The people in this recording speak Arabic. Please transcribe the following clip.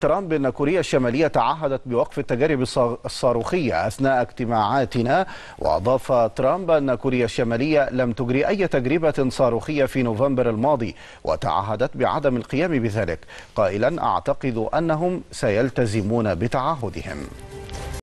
ترامب أن كوريا الشمالية تعهدت بوقف التجارب الصاروخية أثناء اجتماعاتنا وأضاف ترامب أن كوريا الشمالية لم تجري أي تجربة صاروخية في نوفمبر الماضي وتعهدت بعدم القيام بذلك قائلا أعتقد أنهم سيلتزمون بتعهدهم